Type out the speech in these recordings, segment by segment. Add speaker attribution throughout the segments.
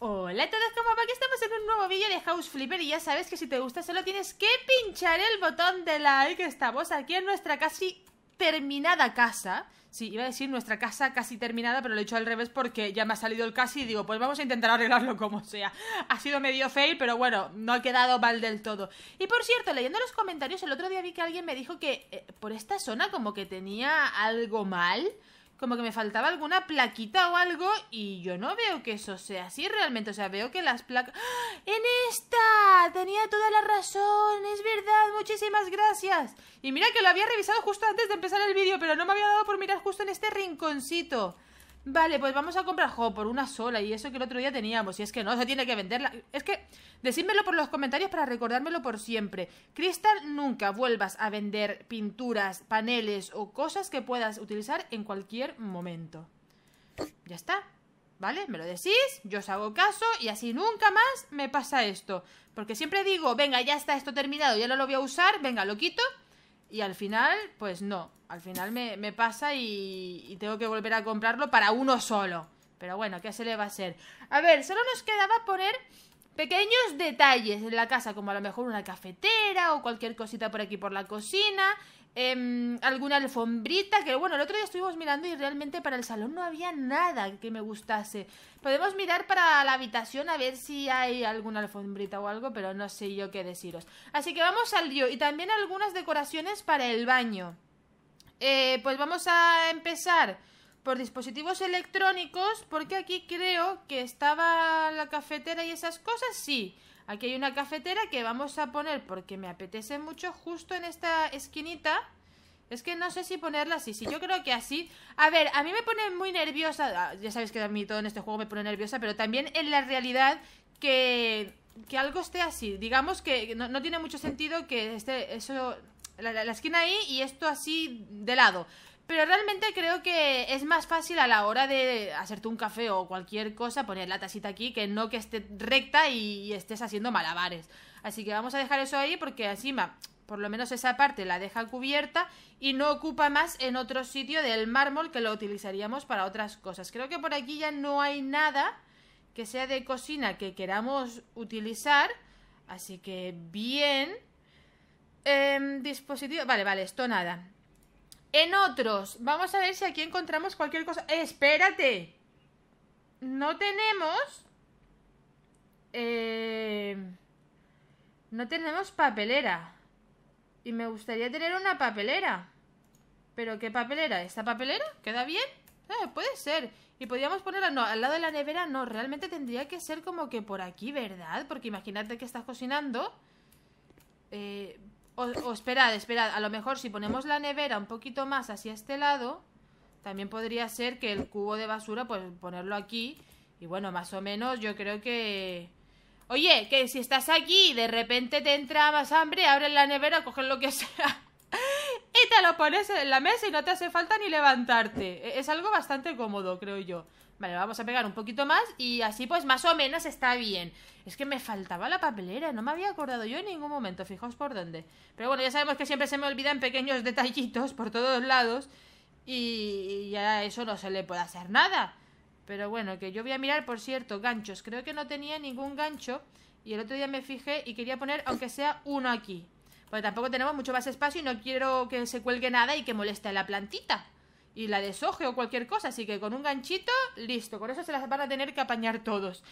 Speaker 1: Hola a todos, como aquí estamos en un nuevo vídeo de House Flipper y ya sabes que si te gusta solo tienes que pinchar el botón de like Estamos aquí en nuestra casi terminada casa Sí, iba a decir nuestra casa casi terminada, pero lo he hecho al revés porque ya me ha salido el casi y digo, pues vamos a intentar arreglarlo como sea Ha sido medio fail, pero bueno, no ha quedado mal del todo Y por cierto, leyendo los comentarios, el otro día vi que alguien me dijo que eh, por esta zona como que tenía algo mal como que me faltaba alguna plaquita o algo y yo no veo que eso sea así realmente. O sea, veo que las placas... ¡Ah! ¡En esta! Tenía toda la razón, es verdad, muchísimas gracias. Y mira que lo había revisado justo antes de empezar el vídeo, pero no me había dado por mirar justo en este rinconcito. Vale, pues vamos a comprar jo, por una sola y eso que el otro día teníamos. Y es que no, se tiene que venderla. Es que, decídmelo por los comentarios para recordármelo por siempre. Crystal, nunca vuelvas a vender pinturas, paneles o cosas que puedas utilizar en cualquier momento. Ya está. ¿Vale? Me lo decís, yo os hago caso y así nunca más me pasa esto. Porque siempre digo, venga, ya está esto terminado, ya no lo voy a usar, venga, lo quito y al final, pues no. Al final me, me pasa y, y, tengo que volver a comprarlo para uno solo. Pero bueno, ¿qué se le va a hacer? A ver, solo nos quedaba poner pequeños detalles en la casa, como a lo mejor una cafetera o cualquier cosita por aquí por la cocina. Em, alguna alfombrita, que bueno, el otro día estuvimos mirando y realmente para el salón no había nada que me gustase. Podemos mirar para la habitación a ver si hay alguna alfombrita o algo, pero no sé yo qué deciros. Así que vamos al lío y también algunas decoraciones para el baño. Eh, pues vamos a empezar por dispositivos electrónicos, porque aquí creo que estaba la cafetera y esas cosas, sí. Aquí hay una cafetera que vamos a poner porque me apetece mucho justo en esta esquinita. Es que no sé si ponerla así, si yo creo que así... A ver, a mí me pone muy nerviosa, ah, ya sabéis que a mí todo en este juego me pone nerviosa, pero también en la realidad que, algo esté así. Digamos que no, tiene mucho sentido que esté eso la, esquina ahí y esto así de lado. Pero realmente creo que es más fácil a la hora de hacerte un café o cualquier cosa poner la tacita aquí que no que esté recta y estés haciendo malabares. Así que vamos a dejar eso ahí porque encima, por lo menos esa parte la deja cubierta y no ocupa más en otro sitio del mármol que lo utilizaríamos para otras cosas. Creo que por aquí ya no hay nada que sea de cocina que queramos utilizar. Así que bien. Em, dispositivo. Vale, vale, esto nada. En otros, vamos a ver si aquí encontramos cualquier cosa. ¡Espérate! No tenemos... Eh, no tenemos papelera. Y me gustaría tener una papelera. ¿Pero qué papelera? ¿Esta papelera? ¿Queda bien? Eh, puede ser. Y podríamos ponerla, no, al lado de la nevera no, realmente tendría que ser como que por aquí, ¿verdad? Porque imagínate que estás cocinando. Eh, o, o, esperad, esperad, a lo mejor si ponemos la nevera un poquito más hacia este lado, también podría ser que el cubo de basura, pues ponerlo aquí. Y bueno, más o menos yo creo que... Oye, que si estás aquí y de repente te entra más hambre, abres la nevera, coges lo que sea y te lo pones en la mesa y no te hace falta ni levantarte. E, es algo bastante cómodo, creo yo. Vale, vamos a pegar un poquito más y así pues más o menos está bien. Es que me faltaba la papelera, no me había acordado yo en ningún momento, fijaos por dónde. Pero bueno, ya sabemos que siempre se me olvidan pequeños detallitos por todos lados y ya eso no se le puede hacer nada. Pero bueno, que yo voy a mirar, por cierto, ganchos. Creo que no tenía ningún gancho y el otro día me fijé y quería poner aunque sea uno aquí. Porque tampoco tenemos mucho más espacio y no quiero que se cuelgue nada y que moleste a la plantita y la desoje o cualquier cosa. Así que con un ganchito, listo. Con eso se las van a tener que apañar todos.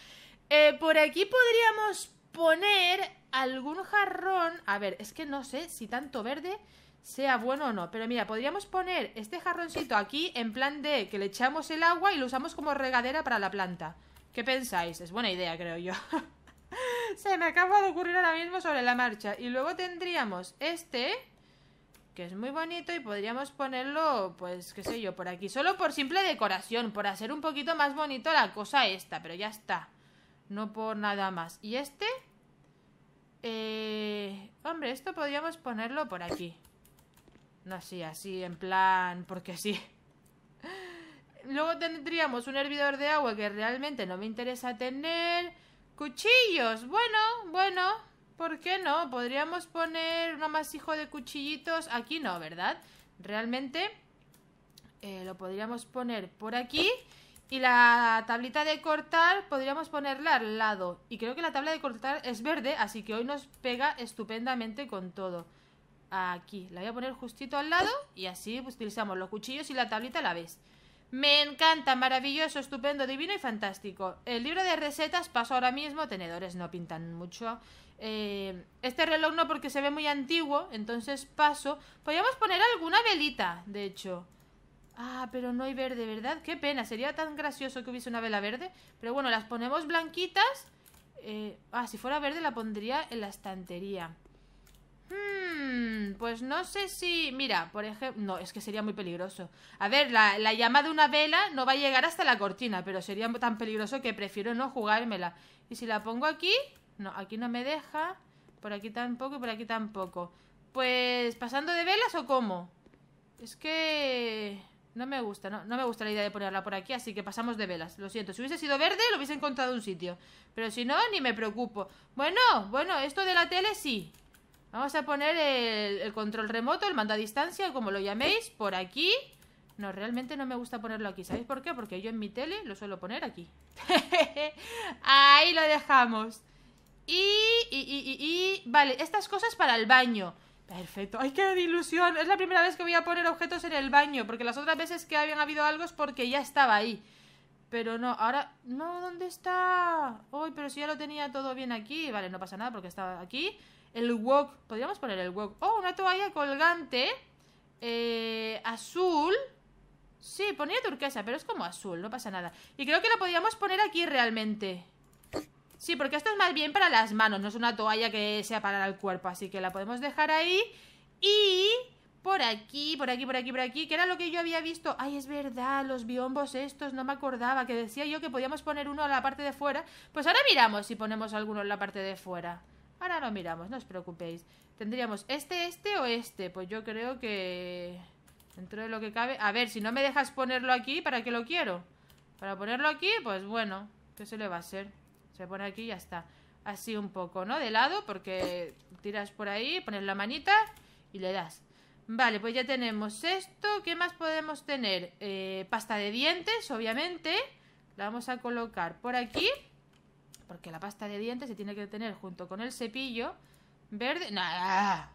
Speaker 1: Eh, por aquí podríamos poner algún jarrón. A ver, es que no sé si tanto verde sea bueno o no. Pero mira, podríamos poner este jarroncito aquí en plan de que le echamos el agua y lo usamos como regadera para la planta. ¿Qué pensáis? Es buena idea, creo yo. Se me acaba de ocurrir ahora mismo sobre la marcha. Y luego tendríamos este que es muy bonito y podríamos ponerlo, pues, qué sé yo, por aquí. Solo por simple decoración, por hacer un poquito más bonito la cosa esta, pero ya está. No por nada más. ¿Y este? Eh... Hombre, esto podríamos ponerlo por aquí. No así, así, en plan, porque sí. Luego tendríamos un hervidor de agua que realmente no me interesa tener. Cuchillos, bueno, bueno. ¿Por qué no? Podríamos poner un amasijo de cuchillitos. Aquí no, ¿verdad? Realmente eh, lo podríamos poner por aquí. Y la tablita de cortar podríamos ponerla al lado. Y creo que la tabla de cortar es verde, así que hoy nos pega estupendamente con todo. Aquí, la voy a poner justito al lado y así pues, utilizamos los cuchillos y la tablita a la vez. Me encanta, maravilloso, estupendo, divino y fantástico. El libro de recetas paso ahora mismo, tenedores no pintan mucho. Eh, este reloj no porque se ve muy antiguo, entonces paso. Podríamos poner alguna velita, de hecho. Ah, pero no hay verde, ¿verdad? Qué pena, sería tan gracioso que hubiese una vela verde. Pero bueno, las ponemos blanquitas. Eh, ah, si fuera verde la pondría en la estantería. Hmm, pues no sé si... Mira, por ejemplo... No, es que sería muy peligroso. A ver, la, llama de una vela no va a llegar hasta la cortina, pero sería tan peligroso que prefiero no jugármela. Y si la pongo aquí... No, aquí no me deja. Por aquí tampoco y por aquí tampoco. Pues, ¿pasando de velas o cómo? Es que... No me gusta, no, no me gusta la idea de ponerla por aquí, así que pasamos de velas. Lo siento, si hubiese sido verde, lo hubiese encontrado un sitio. Pero si no, ni me preocupo. Bueno, bueno, esto de la tele sí. Vamos a poner el, control remoto, el mando a distancia, como lo llaméis, por aquí. No, realmente no me gusta ponerlo aquí. ¿Sabéis por qué? Porque yo en mi tele lo suelo poner aquí. Ahí lo dejamos. Y, y, y, y, Vale, estas cosas para el baño. Perfecto. ¡Ay, qué ilusión! Es la primera vez que voy a poner objetos en el baño. Porque las otras veces que habían habido algo es porque ya estaba ahí. Pero no, ahora... No, ¿dónde está? Uy, pero si ya lo tenía todo bien aquí. Vale, no pasa nada porque estaba aquí el wok, podríamos poner el wok. Oh, una toalla colgante eh, azul. Sí, ponía turquesa, pero es como azul, no pasa nada. Y creo que lo podíamos poner aquí realmente. Sí, porque esto es más bien para las manos, no es una toalla que sea para el cuerpo, así que la podemos dejar ahí. Y por aquí, por aquí, por aquí, por aquí, que era lo que yo había visto. Ay, es verdad, los biombos estos, no me acordaba, que decía yo que podíamos poner uno a la parte de fuera. Pues ahora miramos si ponemos alguno en la parte de fuera. Ahora lo miramos, no os preocupéis. Tendríamos este, este o este. Pues yo creo que... Dentro de lo que cabe... A ver, si no me dejas ponerlo aquí, ¿para qué lo quiero? Para ponerlo aquí, pues bueno. ¿Qué se le va a hacer? Se pone aquí y ya está. Así un poco, ¿no? De lado, porque tiras por ahí, pones la manita y le das. Vale, pues ya tenemos esto. ¿Qué más podemos tener? Eh, pasta de dientes, obviamente. La vamos a colocar por aquí porque la pasta de dientes se tiene que tener junto con el cepillo verde. ¡Nada!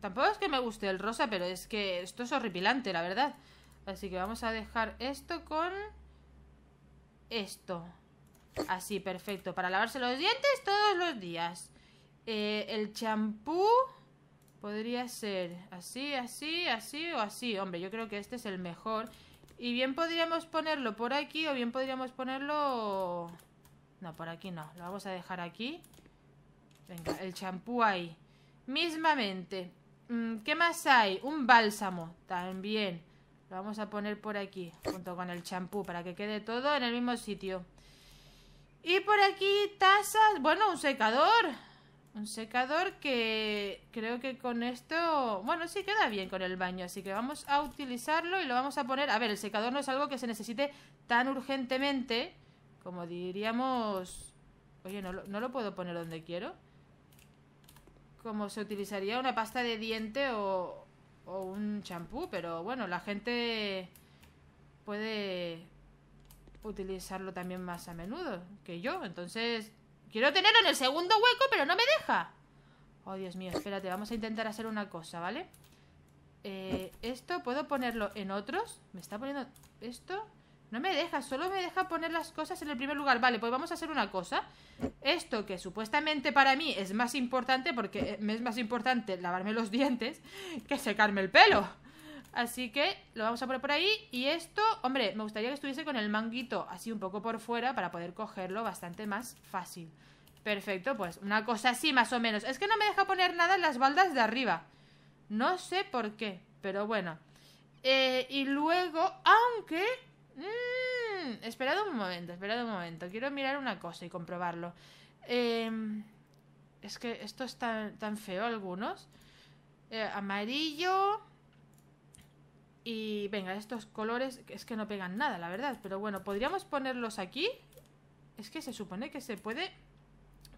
Speaker 1: tampoco es que me guste el rosa, pero es que esto es horripilante, la verdad. Así que vamos a dejar esto con esto. Así, perfecto. Para lavarse los dientes todos los días. Eh, el champú podría ser así, así, así o así. Hombre, yo creo que este es el mejor. Y bien podríamos ponerlo por aquí o bien podríamos ponerlo... No, por aquí no. Lo vamos a dejar aquí. Venga, el champú ahí. Mismamente. Mm, ¿Qué más hay? Un bálsamo. También. Lo vamos a poner por aquí, junto con el champú, para que quede todo en el mismo sitio. Y por aquí tazas. Bueno, un secador. Un secador que creo que con esto... Bueno, sí queda bien con el baño, así que vamos a utilizarlo y lo vamos a poner... A ver, el secador no es algo que se necesite tan urgentemente como diríamos... Oye, ¿no lo, puedo poner donde quiero? Como se utilizaría una pasta de diente o, un champú, pero bueno, la gente puede utilizarlo también más a menudo que yo. Entonces, quiero tenerlo en el segundo hueco, pero no me deja. Oh, Dios mío, espérate, vamos a intentar hacer una cosa, ¿vale? Eh, esto, ¿puedo ponerlo en otros? Me está poniendo esto. No me deja, solo me deja poner las cosas en el primer lugar. Vale, pues vamos a hacer una cosa. Esto que supuestamente para mí es más importante, porque eh, me es más importante lavarme los dientes que secarme el pelo. Así que lo vamos a poner por ahí. Y esto, hombre, me gustaría que estuviese con el manguito así un poco por fuera para poder cogerlo bastante más fácil. Perfecto, pues una cosa así más o menos. Es que no me deja poner nada en las baldas de arriba. No sé por qué, pero bueno. Eh, y luego, aunque Mmm, esperad un momento, esperad un momento. Quiero mirar una cosa y comprobarlo. Em, es que esto es tan, tan feo algunos. Eh, amarillo. Y venga, estos colores es que no pegan nada, la verdad. Pero bueno, podríamos ponerlos aquí. Es que se supone que se puede...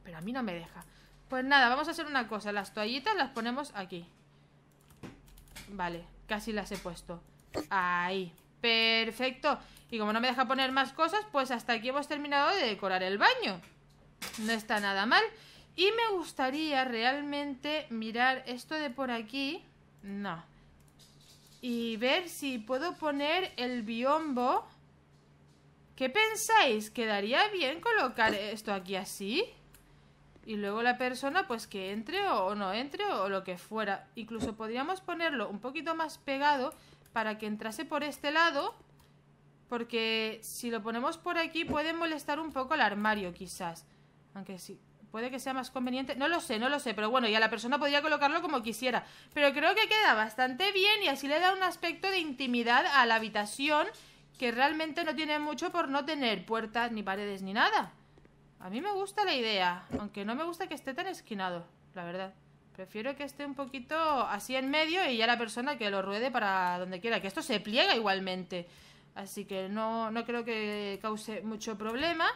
Speaker 1: Pero a mí no me deja. Pues nada, vamos a hacer una cosa. Las toallitas las ponemos aquí. Vale, casi las he puesto. Ahí. Perfecto. Y como no me deja poner más cosas, pues hasta aquí hemos terminado de decorar el baño. No está nada mal. Y me gustaría realmente mirar esto de por aquí. No. Y ver si puedo poner el biombo. ¿Qué pensáis? ¿Quedaría bien colocar esto aquí así? Y luego la persona pues que entre o no entre o lo que fuera. Incluso podríamos ponerlo un poquito más pegado para que entrase por este lado. Porque si lo ponemos por aquí puede molestar un poco el armario quizás. Aunque sí, puede que sea más conveniente. No lo sé, no lo sé, pero bueno, ya la persona podría colocarlo como quisiera. Pero creo que queda bastante bien y así le da un aspecto de intimidad a la habitación que realmente no tiene mucho por no tener puertas ni paredes ni nada. A mí me gusta la idea, aunque no me gusta que esté tan esquinado, la verdad. Prefiero que esté un poquito así en medio y ya la persona que lo ruede para donde quiera. Que esto se pliega igualmente. Así que no, creo que cause mucho problema.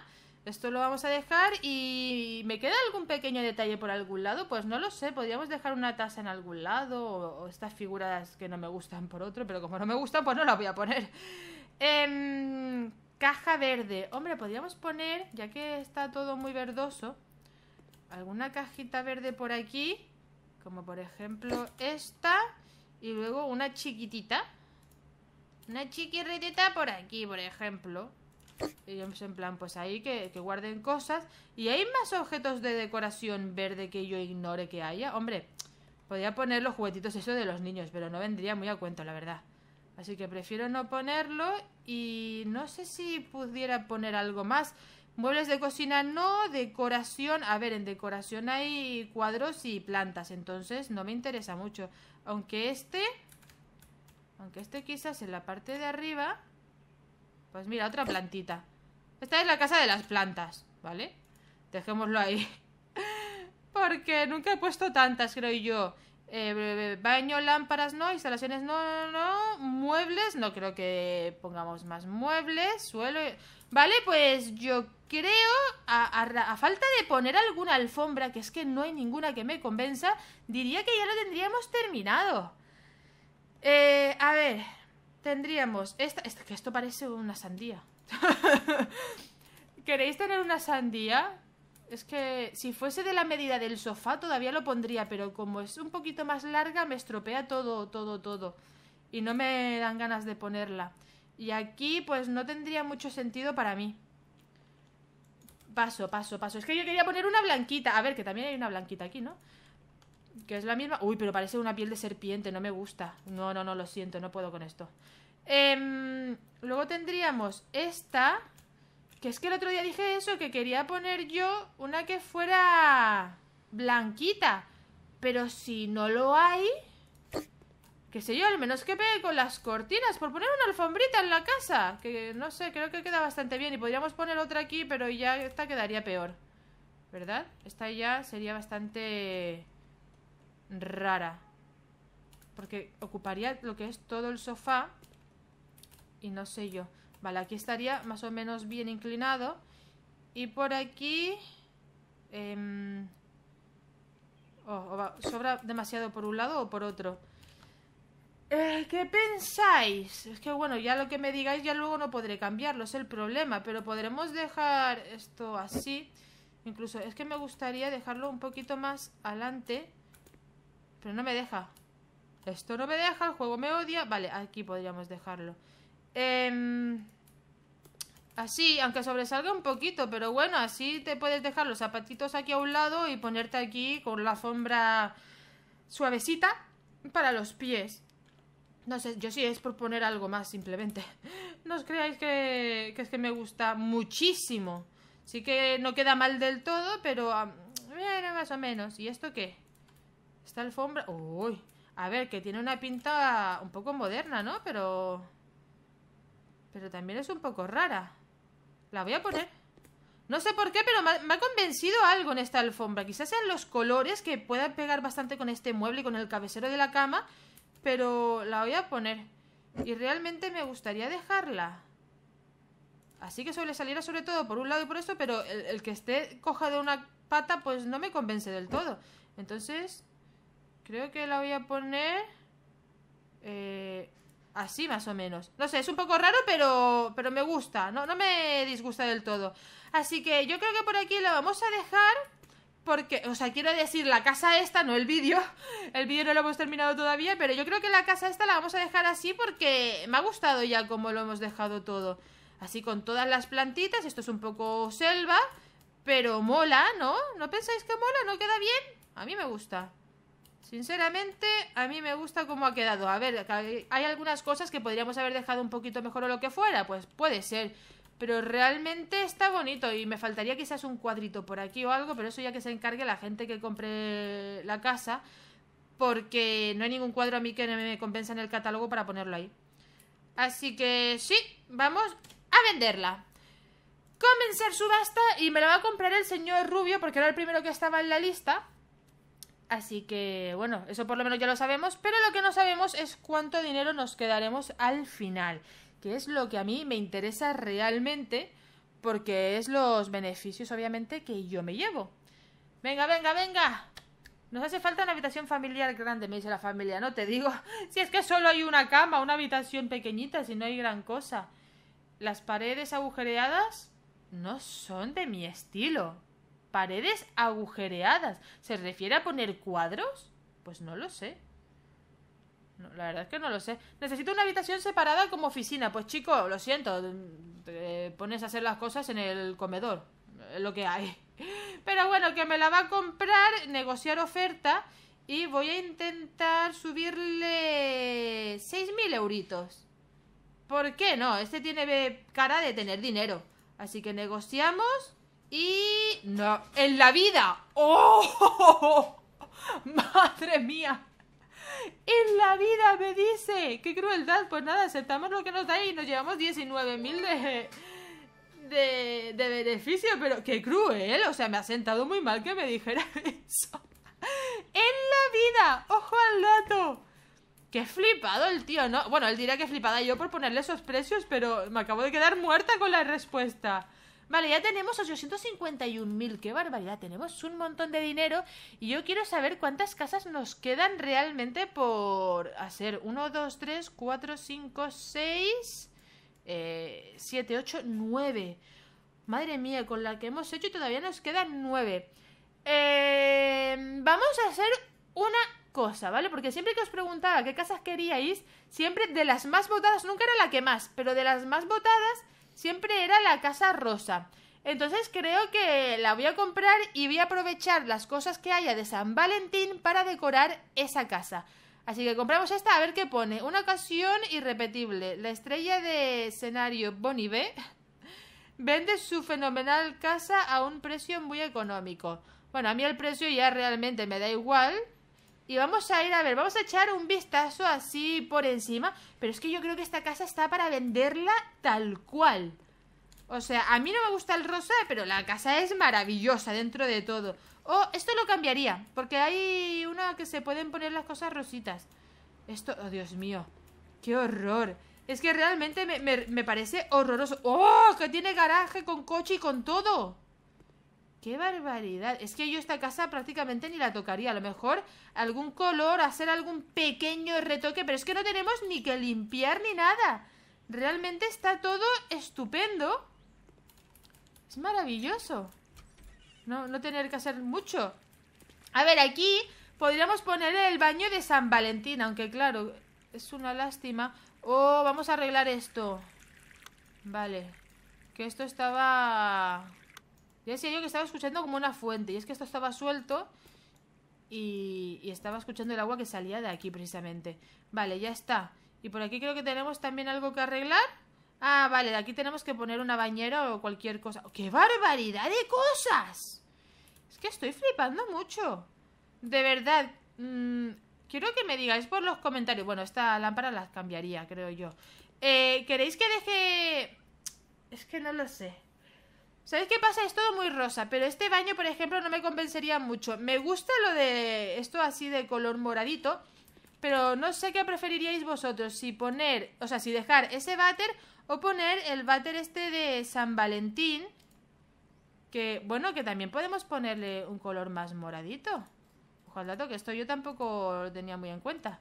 Speaker 1: Esto lo vamos a dejar y me queda algún pequeño detalle por algún lado, pues no lo sé, podríamos dejar una taza en algún lado o, estas figuras que no me gustan por otro, pero como no me gustan pues no las voy a poner. Em, caja verde, hombre, podríamos poner, ya que está todo muy verdoso, alguna cajita verde por aquí como por ejemplo esta. Y luego una chiquitita. Una chiquirritita por aquí, por ejemplo. Y en plan, pues ahí que, que, guarden cosas. ¿Y hay más objetos de decoración verde que yo ignore que haya? Hombre, podría poner los juguetitos eso de los niños, pero no vendría muy a cuento, la verdad. Así que prefiero no ponerlo y no sé si pudiera poner algo más. Muebles de cocina no, decoración, a ver, en decoración hay cuadros y plantas, entonces no me interesa mucho. Aunque este, aunque este quizás en la parte de arriba, pues mira, otra plantita. Esta es la casa de las plantas, ¿vale? Dejémoslo ahí. Porque nunca he puesto tantas, creo yo. Eh, baño, lámparas no, instalaciones no, no, no, muebles, no creo que pongamos más muebles, suelo... Vale, pues yo creo, a, falta de poner alguna alfombra, que es que no hay ninguna que me convenza, diría que ya lo tendríamos terminado. Eh, a ver, tendríamos... Esta, que esto parece una sandía. ¿Queréis tener una sandía? Es que si fuese de la medida del sofá todavía lo pondría, pero como es un poquito más larga me estropea todo, todo, todo. Y no me dan ganas de ponerla. Y aquí pues no tendría mucho sentido para mí. Paso, paso, paso. Es que yo quería poner una blanquita. A ver, que también hay una blanquita aquí, ¿no? Que es la misma... Uy, pero parece una piel de serpiente, no me gusta. No, no, no, lo siento, no puedo con esto. Em, luego tendríamos esta... Que es que el otro día dije eso, que quería poner yo una que fuera blanquita. Pero si no lo hay, Que sé yo, al menos que pegue con las cortinas, por poner una alfombrita en la casa. Que no sé, creo que queda bastante bien. Y podríamos poner otra aquí, pero ya esta quedaría peor. ¿Verdad? Esta ya sería bastante rara. Porque ocuparía lo que es todo el sofá. Y no sé yo. Vale, aquí estaría más o menos bien inclinado. Y por aquí... Em, oh, sobra demasiado por un lado o por otro. Eh, ¿Qué pensáis? Es que bueno, ya lo que me digáis ya luego no podré cambiarlo, es el problema. Pero podremos dejar esto así. Incluso es que me gustaría dejarlo un poquito más adelante. Pero no me deja. Esto no me deja, el juego me odia. Vale, aquí podríamos dejarlo. Em, así, aunque sobresalga un poquito, pero bueno, así te puedes dejar los zapatitos aquí a un lado y ponerte aquí con la alfombra suavecita para los pies. No sé, yo sí es por poner algo más, simplemente. No os creáis que, es que me gusta muchísimo. Sí que no queda mal del todo, pero... Um, más o menos. ¿Y esto qué? Esta alfombra... Uy, a ver, que tiene una pinta un poco moderna, ¿no? Pero... Pero también es un poco rara. La voy a poner. No sé por qué, pero me ha, convencido algo en esta alfombra. Quizás sean los colores que puedan pegar bastante con este mueble y con el cabecero de la cama. Pero la voy a poner. Y realmente me gustaría dejarla. Así que suele salir sobre todo por un lado y por esto, pero el, el, que esté coja de una pata pues no me convence del todo. Entonces, creo que la voy a poner... Eh, Así más o menos. No sé, es un poco raro, pero, pero me gusta. No, no me disgusta del todo. Así que yo creo que por aquí lo vamos a dejar. Porque, o sea, quiero decir, la casa esta, no el vídeo. El vídeo no lo hemos terminado todavía, pero yo creo que la casa esta la vamos a dejar así porque me ha gustado ya como lo hemos dejado todo. Así con todas las plantitas. Esto es un poco selva, pero mola, ¿no? ¿No pensáis que mola? ¿No queda bien? A mí me gusta. Sinceramente, a mí me gusta cómo ha quedado. A ver, hay algunas cosas que podríamos haber dejado un poquito mejor o lo que fuera. Pues puede ser. Pero realmente está bonito y me faltaría quizás un cuadrito por aquí o algo, pero eso ya que se encargue la gente que compre la casa, porque no hay ningún cuadro a mí que me compensa en el catálogo para ponerlo ahí. Así que sí, vamos a venderla. Comenzar subasta y me lo va a comprar el señor Rubio porque era el primero que estaba en la lista. Así que, bueno, eso por lo menos ya lo sabemos, pero lo que no sabemos es cuánto dinero nos quedaremos al final, que es lo que a mí me interesa realmente, porque es los beneficios, obviamente, que yo me llevo. Venga, venga, venga. Nos hace falta una habitación familiar grande, me dice la familia, no te digo. Si es que solo hay una cama, una habitación pequeñita, si no hay gran cosa. Las paredes agujereadas no son de mi estilo paredes agujereadas. ¿Se refiere a poner cuadros? Pues no lo sé. la verdad es que no lo sé. Necesito una habitación separada como oficina. Pues chico, lo siento. pones a hacer las cosas en el comedor. Lo que hay. Pero bueno, que me la va a comprar, negociar oferta y voy a intentar subirle 6.000 euritos. ¿Por qué no? Este tiene cara de tener dinero. Así que negociamos y no, en la vida. ¡Oh! Madre mía. En la vida me dice. ¡Qué crueldad! Pues nada, aceptamos lo que nos da y nos llevamos 19.000 de, de, de beneficio. Pero qué cruel. O sea, me ha sentado muy mal que me dijera eso. En la vida. Ojo al dato. Qué flipado el tío, ¿no? Bueno, él dirá que flipada yo por ponerle esos precios, pero me acabo de quedar muerta con la respuesta. Vale, ya tenemos 851.000. ¡Qué barbaridad! Tenemos un montón de dinero. Y yo quiero saber cuántas casas nos quedan realmente por hacer. 1, 2, 3, 4, 5, 6, 7, 8, 9. Madre mía, con la que hemos hecho todavía nos quedan 9. Eh, vamos a hacer una cosa, ¿vale? Porque siempre que os preguntaba qué casas queríais, siempre de las más votadas, nunca era la que más, pero de las más votadas siempre era la casa rosa. Entonces creo que la voy a comprar y voy a aprovechar las cosas que haya de San Valentín para decorar esa casa. Así que compramos esta a ver qué pone. Una ocasión irrepetible. La estrella de escenario Bonnie B vende su fenomenal casa a un precio muy económico. Bueno, a mí el precio ya realmente me da igual y vamos a ir a ver, vamos a echar un vistazo así por encima, pero es que yo creo que esta casa está para venderla tal cual. O sea, a mí no me gusta el rosa, pero la casa es maravillosa dentro de todo. Oh, esto lo cambiaría, porque hay una que se pueden poner las cosas rositas. Esto, oh Dios mío, qué horror. Es que realmente me, me parece horroroso. ¡Oh! Que tiene garaje con coche y con todo. ¡Qué barbaridad! Es que yo esta casa prácticamente ni la tocaría. A lo mejor algún color, hacer algún pequeño retoque, pero es que no tenemos ni que limpiar ni nada. Realmente está todo estupendo. Es maravilloso. No, tener que hacer mucho. A ver, aquí podríamos poner el baño de San Valentín, aunque claro, es una lástima. Oh, vamos a arreglar esto. Vale. Que esto estaba es decía yo que estaba escuchando como una fuente, y es que esto estaba suelto y, estaba escuchando el agua que salía de aquí precisamente. Vale, ya está. Y por aquí creo que tenemos también algo que arreglar. Ah, vale, de aquí tenemos que poner una bañera o cualquier cosa. ¡Qué barbaridad de cosas! Es que estoy flipando mucho. De verdad, mm, quiero que me digáis por los comentarios. Bueno, esta lámpara la cambiaría, creo yo. Eh, ¿Queréis que deje...? Es que no lo sé. ¿Sabéis qué pasa? Es todo muy rosa, pero este baño, por ejemplo, no me convencería mucho. Me gusta lo de esto así de color moradito, pero no sé qué preferiríais vosotros, si poner, o sea, si dejar ese váter o poner el váter este de San Valentín, que, bueno, que también podemos ponerle un color más moradito. Ojo al dato, que esto yo tampoco lo tenía muy en cuenta.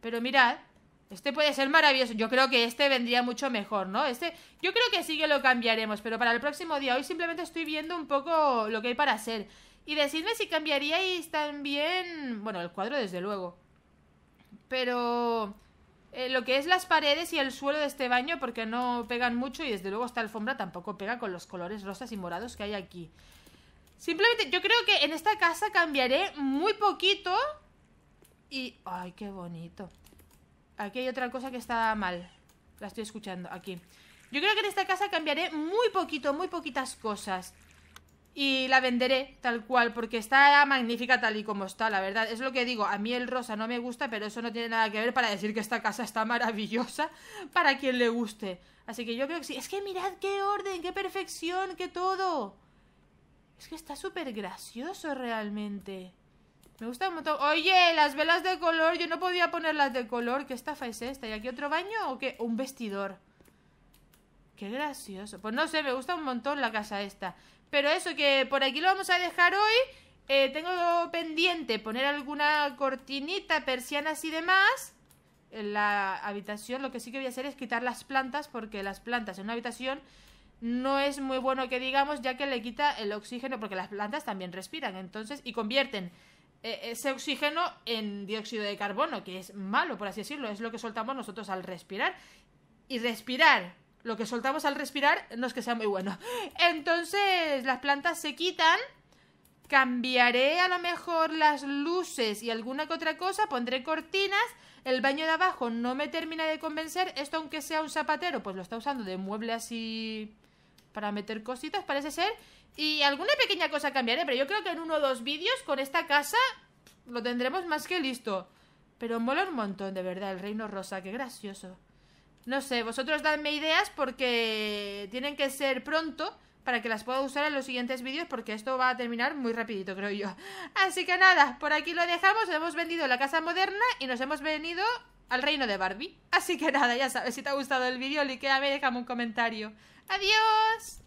Speaker 1: Pero mirad, este puede ser maravilloso. Yo creo que este vendría mucho mejor, ¿no? Este, yo creo que sí que lo cambiaremos, pero para el próximo día. Hoy simplemente estoy viendo un poco lo que hay para hacer. Y decidme si cambiaríais también... Bueno, el cuadro desde luego. Pero... Eh, lo que es las paredes y el suelo de este baño porque no pegan mucho y desde luego esta alfombra tampoco pega con los colores rosas y morados que hay aquí. Simplemente yo creo que en esta casa cambiaré muy poquito y... ¡Ay, qué bonito! Aquí hay otra cosa que está mal. La estoy escuchando, aquí. Yo creo que en esta casa cambiaré muy poquito, muy poquitas cosas. Y la venderé tal cual, porque está magnífica tal y como está, la verdad. Es lo que digo, a mí el rosa no me gusta, pero eso no tiene nada que ver para decir que esta casa está maravillosa para quien le guste. Así que yo creo que sí. Es que mirad qué orden, qué perfección, qué todo. Es que está súper gracioso realmente. Me gusta un montón. Oye, las velas de color. Yo no podía ponerlas de color. ¿Qué estafa es esta? ¿Y aquí otro baño o qué? Un vestidor. Qué gracioso. Pues no sé, me gusta un montón la casa esta. Pero eso, que por aquí lo vamos a dejar hoy. Eh, tengo pendiente poner alguna cortinita, persianas y demás en la habitación. Lo que sí que voy a hacer es quitar las plantas porque las plantas en una habitación no es muy bueno que digamos ya que le quita el oxígeno porque las plantas también respiran entonces y convierten eh, ese oxígeno en dióxido de carbono, que es malo, por así decirlo, es lo que soltamos nosotros al respirar. Y respirar, lo que soltamos al respirar, no es que sea muy bueno. Entonces, las plantas se quitan. Cambiaré a lo mejor las luces y alguna que otra cosa, pondré cortinas, el baño de abajo no me termina de convencer, esto aunque sea un zapatero, pues lo está usando de mueble así para meter cositas, parece ser, y alguna pequeña cosa cambiaré, pero yo creo que en uno o dos vídeos con esta casa lo tendremos más que listo. Pero mola un montón, de verdad, el reino rosa, qué gracioso. No sé, vosotros dadme ideas porque tienen que ser pronto para que las pueda usar en los siguientes vídeos porque esto va a terminar muy rapidito, creo yo. Así que nada, por aquí lo dejamos, hemos vendido la casa moderna y nos hemos venido al reino de Barbie. Así que nada, ya sabes, si te ha gustado el vídeo, likeame y déjame un comentario. ¡Adiós!